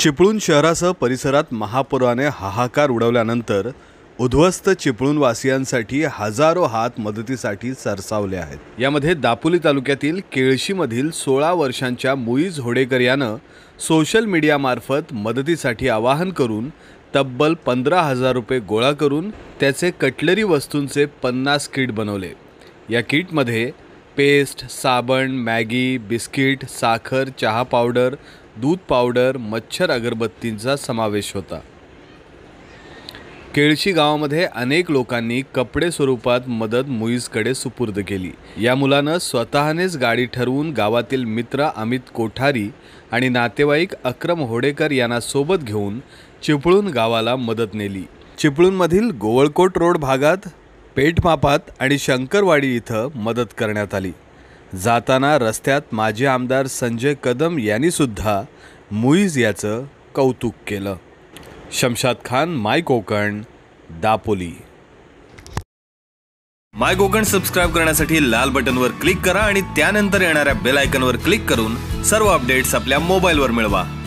चिपळूण शहरासह परिसरात महापुराने हाहाकार उडवल्यानंतर उद्ध्वस्त चिपळूणवासियांसाठी हजारो हात मदतीसाठी सरसावले आहेत यामध्ये दापोली तालुक्यातील केळशीमधील सोळा वर्षांच्या मुईज होडेकर यानं सोशल मीडियामार्फत मदतीसाठी आवाहन करून तब्बल पंधरा हजार रुपये गोळा करून त्याचे कटलरी वस्तूंचे पन्नास किट बनवले या किटमध्ये पेस्ट साबण मॅगी बिस्किट साखर चहा पावडर दूध पावडर मच्छर अगरबत्तींचा समावेश होता केळशी गावामध्ये अनेक लोकांनी कपडे स्वरूपात मदत मुईजकडे सुपूर्द केली या मुलानं स्वतःनेच गाडी ठरवून गावातील मित्र अमित कोठारी आणि नातेवाईक अक्रम होडेकर यांना सोबत घेऊन चिपळूण गावाला मदत नेली चिपळूणमधील गोवळकोट रोड भागात पेठमापात आणि शंकरवाडी इथं मदत करण्यात आली जाताना रस्त्यात माजी आमदार संजय कदम यांनीसुद्धा मुईज याचं कौतुक केलं Shamshad Khan my Konkan Dapoli my Konkan subscribe करण्यासाठी लाल बटनवर क्लिक करा आणि त्यानंतर येणाऱ्या बेल आयकनवर क्लिक करून सर्व अपडेट्स आपल्या मोबाईलवर मिळवा